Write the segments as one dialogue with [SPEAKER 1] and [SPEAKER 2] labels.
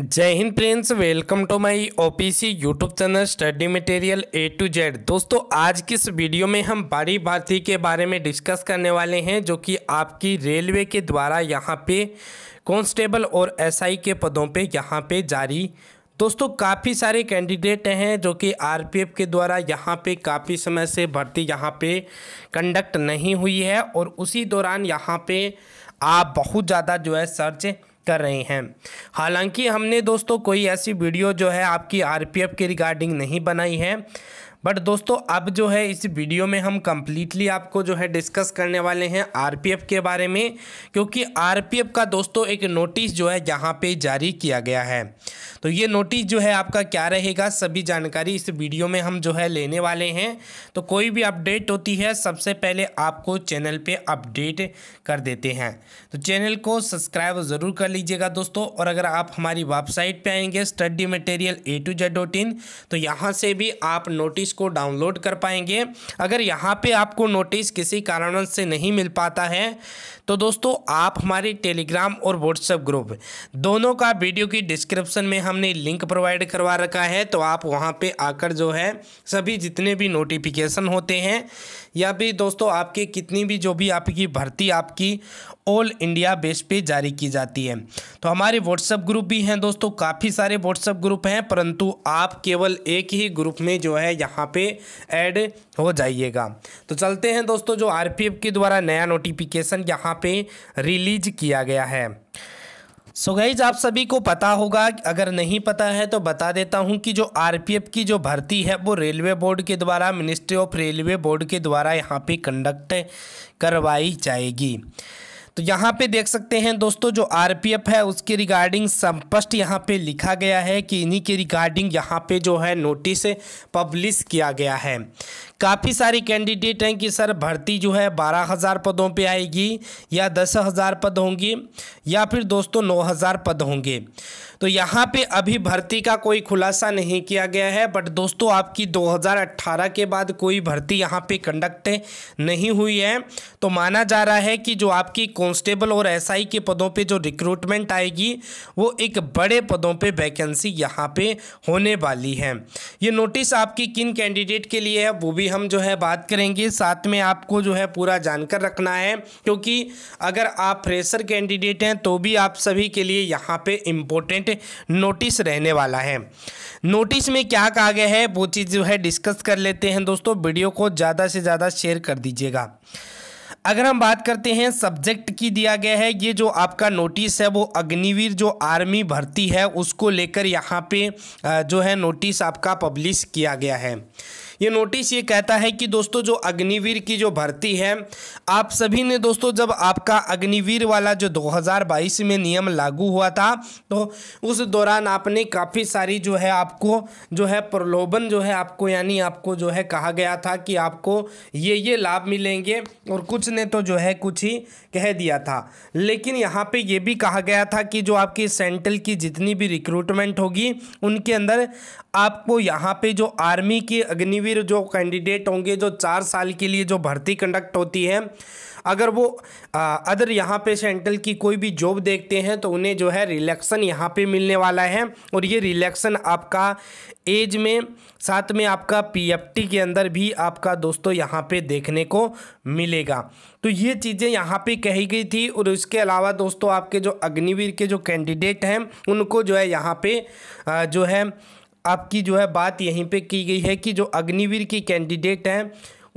[SPEAKER 1] जय Hind friends welcome to my OPC YouTube channel study material A to Z दोस्तों आज की इस वीडियो में हम बारी भर्ती के बारे में डिस्कस करने वाले हैं जो कि आपकी रेलवे के द्वारा यहाँ पे कांस्टेबल और एसआई के पदों पे यहाँ पे जारी दोस्तों काफ़ी सारे कैंडिडेट हैं जो कि आरपीएफ के द्वारा यहाँ पे काफ़ी समय से भर्ती यहाँ पे कंडक्ट नहीं हुई है और उसी दौरान यहाँ पे आप बहुत ज़्यादा जो है सर्च कर रहे हैं हालांकि हमने दोस्तों कोई ऐसी वीडियो जो है आपकी आरपीएफ के रिगार्डिंग नहीं बनाई है बट दोस्तों अब जो है इस वीडियो में हम कम्प्लीटली आपको जो है डिस्कस करने वाले हैं आरपीएफ के बारे में क्योंकि आरपीएफ का दोस्तों एक नोटिस जो है यहाँ पे जारी किया गया है तो ये नोटिस जो है आपका क्या रहेगा सभी जानकारी इस वीडियो में हम जो है लेने वाले हैं तो कोई भी अपडेट होती है सबसे पहले आपको चैनल पे अपडेट कर देते हैं तो चैनल को सब्सक्राइब ज़रूर कर लीजिएगा दोस्तों और अगर आप हमारी वेबसाइट पे आएंगे study material A to Z dot in तो यहाँ से भी आप नोटिस को डाउनलोड कर पाएंगे अगर यहाँ पर आपको नोटिस किसी कारण से नहीं मिल पाता है तो दोस्तों आप हमारे टेलीग्राम और व्हाट्सएप ग्रुप दोनों का वीडियो की डिस्क्रिप्शन में हम हमने लिंक प्रोवाइड करवा रखा है तो आप वहाँ पे आकर जो है सभी जितने भी नोटिफिकेशन होते हैं या भी दोस्तों आपके कितनी भी जो भी आपकी भर्ती आपकी ऑल इंडिया बेस पे जारी की जाती है तो हमारे व्हाट्सएप ग्रुप भी हैं दोस्तों काफ़ी सारे व्हाट्सएप ग्रुप हैं परंतु आप केवल एक ही ग्रुप में जो है यहाँ पे ऐड हो जाइएगा तो चलते हैं दोस्तों जो आरपीएफ के द्वारा नया नोटिफिकेशन यहाँ पे रिलीज किया गया है सो so गईज आप सभी को पता होगा अगर नहीं पता है तो बता देता हूं कि जो आरपीएफ की जो भर्ती है वो रेलवे बोर्ड के द्वारा मिनिस्ट्री ऑफ रेलवे बोर्ड के द्वारा यहां पे कंडक्ट करवाई जाएगी तो यहाँ पे देख सकते हैं दोस्तों जो आरपीएफ है उसके रिगार्डिंग स्पष्ट यहाँ पे लिखा गया है कि इन्हीं के रिगार्डिंग यहाँ पे जो है नोटिस पब्लिश किया गया है काफ़ी सारे कैंडिडेट हैं कि सर भर्ती जो है बारह हज़ार पदों पे आएगी या दस हज़ार पद होंगे या फिर दोस्तों नौ हज़ार पद होंगे तो यहाँ पे अभी भर्ती का कोई खुलासा नहीं किया गया है बट दोस्तों आपकी 2018 के बाद कोई भर्ती यहाँ पे कंडक्ट नहीं हुई है तो माना जा रहा है कि जो आपकी कांस्टेबल और एसआई के पदों पे जो रिक्रूटमेंट आएगी वो एक बड़े पदों पे वैकेंसी यहाँ पे होने वाली है ये नोटिस आपकी किन कैंडिडेट के लिए है वो भी हम जो है बात करेंगे साथ में आपको जो है पूरा जानकर रखना है क्योंकि अगर आप फ्रेशर कैंडिडेट हैं तो भी आप सभी के लिए यहाँ पर इम्पोर्टेंट नोटिस रहने वाला है नोटिस में क्या कहा गया है वो चीज़ जो है डिस्कस कर लेते हैं दोस्तों वीडियो को ज़्यादा से ज़्यादा शेयर कर दीजिएगा अगर हम बात करते हैं सब्जेक्ट की दिया गया है ये जो आपका नोटिस है वो अग्निवीर जो आर्मी भर्ती है उसको लेकर यहाँ पे जो है नोटिस आपका पब्लिश किया गया है ये नोटिस ये कहता है कि दोस्तों जो अग्निवीर की जो भर्ती है आप सभी ने दोस्तों जब आपका अग्निवीर वाला जो 2022 में नियम लागू हुआ था तो उस दौरान आपने काफ़ी सारी जो है आपको जो है प्रलोभन जो है आपको यानी आपको जो है कहा गया था कि आपको ये ये लाभ मिलेंगे और कुछ ने तो जो है कुछ ही कह दिया था लेकिन यहाँ पर यह भी कहा गया था कि जो आपकी सेंट्रल की जितनी भी रिक्रूटमेंट होगी उनके अंदर आपको यहाँ पे जो आर्मी के अग्निवीर जो कैंडिडेट होंगे जो चार साल के लिए जो भर्ती कंडक्ट होती है अगर वो आ, अदर यहाँ पे सेंट्रल की कोई भी जॉब देखते हैं तो उन्हें जो है रिलैक्सन यहाँ पे मिलने वाला है और ये रिलैक्सन आपका एज में साथ में आपका पीएफटी के अंदर भी आपका दोस्तों यहाँ पे देखने को मिलेगा तो ये चीज़ें यहाँ पे कही गई थी और इसके अलावा दोस्तों आपके जो अग्निवीर के जो कैंडिडेट हैं उनको जो है यहाँ पर जो है आपकी जो है बात यहीं पे की गई है कि जो अग्निवीर की कैंडिडेट हैं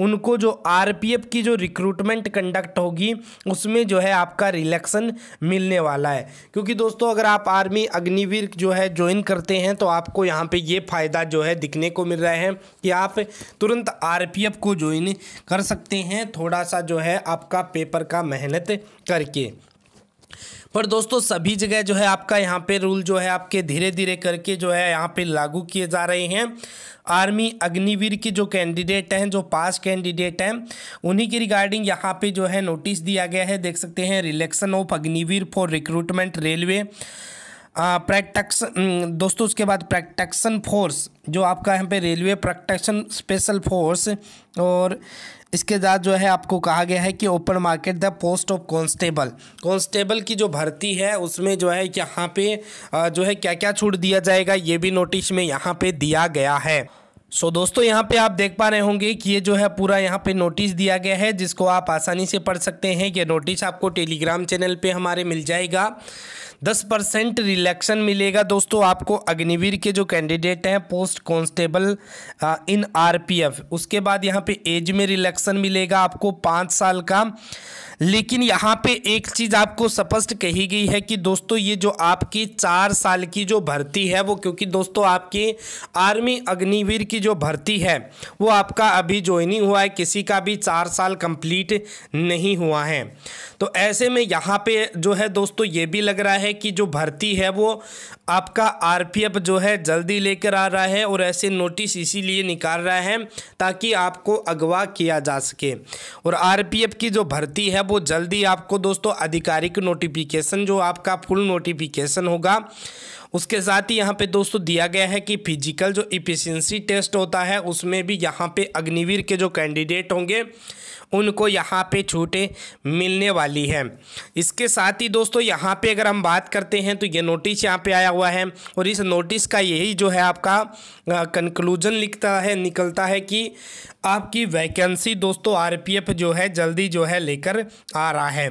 [SPEAKER 1] उनको जो आरपीएफ की जो रिक्रूटमेंट कंडक्ट होगी उसमें जो है आपका रिलेक्शन मिलने वाला है क्योंकि दोस्तों अगर आप आर्मी अग्निवीर जो है ज्वाइन करते हैं तो आपको यहाँ पे ये फ़ायदा जो है दिखने को मिल रहा है कि आप तुरंत आरपीएफ को ज्वाइन कर सकते हैं थोड़ा सा जो है आपका पेपर का मेहनत करके पर दोस्तों सभी जगह जो है आपका यहाँ पे रूल जो है आपके धीरे धीरे करके जो है यहाँ पे लागू किए जा रहे हैं आर्मी अग्निवीर के जो कैंडिडेट हैं जो पास कैंडिडेट हैं उन्हीं की रिगार्डिंग यहाँ पे जो है नोटिस दिया गया है देख सकते हैं relaxation of Agniveer for recruitment railway practice hmm, दोस्तों उसके बाद प्रैक्टक्सन फोर्स जो आपका यहाँ पे रेलवे प्रोटेक्शन स्पेशल फोर्स और इसके बाद जो है आपको कहा गया है कि open market the post of constable constable की जो भर्ती है उसमें जो है यहाँ पे जो है क्या क्या छूट दिया जाएगा ये भी नोटिस में यहाँ पे दिया गया है सो so, दोस्तों यहाँ पे आप देख पा रहे होंगे कि ये जो है पूरा यहाँ पे नोटिस दिया गया है जिसको आप आसानी से पढ़ सकते हैं ये नोटिस आपको टेलीग्राम चैनल पे हमारे मिल जाएगा दस परसेंट रिलेक्शन मिलेगा दोस्तों आपको अग्निवीर के जो कैंडिडेट हैं पोस्ट कांस्टेबल इन आरपीएफ उसके बाद यहाँ पे एज में रिलेक्शन मिलेगा आपको पाँच साल का लेकिन यहाँ पे एक चीज़ आपको स्पष्ट कही गई है कि दोस्तों ये जो आपकी चार साल की जो भर्ती है वो क्योंकि दोस्तों आपकी आर्मी अग्निवीर की जो भर्ती है वो आपका अभी ज्वाइनिंग हुआ है किसी का भी चार साल कंप्लीट नहीं हुआ है तो ऐसे में यहाँ पे जो है दोस्तों ये भी लग रहा है कि जो भर्ती है वो आपका आरपीएफ जो है जल्दी लेकर आ रहा है और ऐसे नोटिस इसीलिए निकाल रहा है ताकि आपको अगवा किया जा सके और आरपीएफ की जो भर्ती है वो जल्दी आपको दोस्तों आधिकारिक नोटिफिकेशन जो आपका फुल नोटिफिकेशन होगा उसके साथ ही यहाँ पे दोस्तों दिया गया है कि फिजिकल जो इफिशेंसी टेस्ट होता है उसमें भी यहाँ पे अग्निवीर के जो कैंडिडेट होंगे उनको यहाँ पे छूटें मिलने वाली है इसके साथ ही दोस्तों यहाँ पे अगर हम बात करते हैं तो ये नोटिस यहाँ पे आया हुआ है और इस नोटिस का यही जो है आपका कंक्लूजन लिखता है निकलता है कि आपकी वैकेंसी दोस्तों आरपीएफ जो है जल्दी जो है लेकर आ रहा है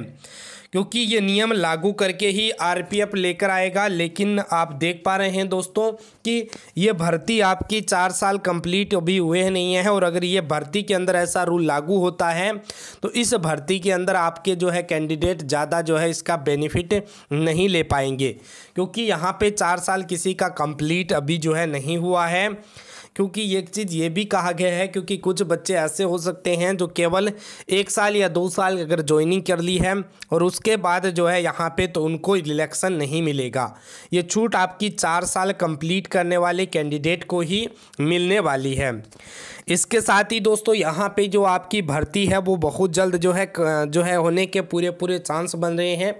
[SPEAKER 1] क्योंकि ये नियम लागू करके ही आरपीएफ लेकर आएगा लेकिन आप देख पा रहे हैं दोस्तों कि ये भर्ती आपकी चार साल कंप्लीट अभी हुए नहीं है और अगर ये भर्ती के अंदर ऐसा रूल लागू होता है तो इस भर्ती के अंदर आपके जो है कैंडिडेट ज़्यादा जो है इसका बेनिफिट नहीं ले पाएंगे क्योंकि यहाँ पर चार साल किसी का कम्प्लीट अभी जो है नहीं हुआ है क्योंकि एक चीज़ ये भी कहा गया है क्योंकि कुछ बच्चे ऐसे हो सकते हैं जो केवल एक साल या दो साल अगर ज्वाइनिंग कर ली है और उसके बाद जो है यहाँ पे तो उनको इलेक्शन नहीं मिलेगा ये छूट आपकी चार साल कंप्लीट करने वाले कैंडिडेट को ही मिलने वाली है इसके साथ ही दोस्तों यहाँ पे जो आपकी भर्ती है वो बहुत जल्द जो है जो है होने के पूरे पूरे चांस बन रहे हैं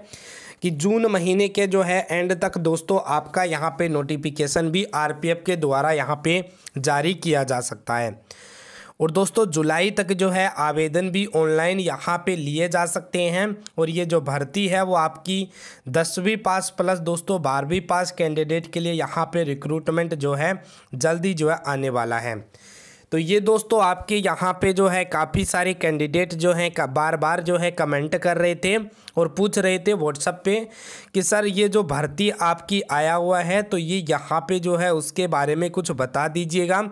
[SPEAKER 1] कि जून महीने के जो है एंड तक दोस्तों आपका यहाँ पे नोटिफिकेशन भी आरपीएफ के द्वारा यहाँ पे जारी किया जा सकता है और दोस्तों जुलाई तक जो है आवेदन भी ऑनलाइन यहाँ पे लिए जा सकते हैं और ये जो भर्ती है वो आपकी दसवीं पास प्लस दोस्तों बारहवीं पास कैंडिडेट के लिए यहाँ पे रिक्रूटमेंट जो है जल्दी जो है आने वाला है तो ये दोस्तों आपके यहाँ पे जो है काफ़ी सारे कैंडिडेट जो हैं का बार बार जो है कमेंट कर रहे थे और पूछ रहे थे व्हाट्सअप पे कि सर ये जो भर्ती आपकी आया हुआ है तो ये यहाँ पे जो है उसके बारे में कुछ बता दीजिएगा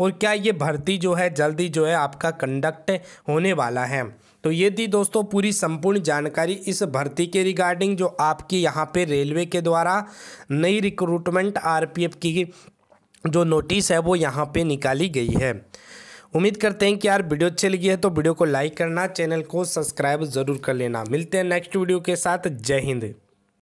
[SPEAKER 1] और क्या ये भर्ती जो है जल्दी जो है आपका कंडक्ट होने वाला है तो ये थी दोस्तों पूरी संपूर्ण जानकारी इस भर्ती के रिगार्डिंग जो आपकी यहाँ पे रेलवे के द्वारा नई रिक्रूटमेंट आरपीएफ की जो नोटिस है वो यहाँ पे निकाली गई है उम्मीद करते हैं कि यार वीडियो अच्छी लगी है तो वीडियो को लाइक करना चैनल को सब्सक्राइब ज़रूर कर लेना मिलते हैं नेक्स्ट वीडियो के साथ जय हिंद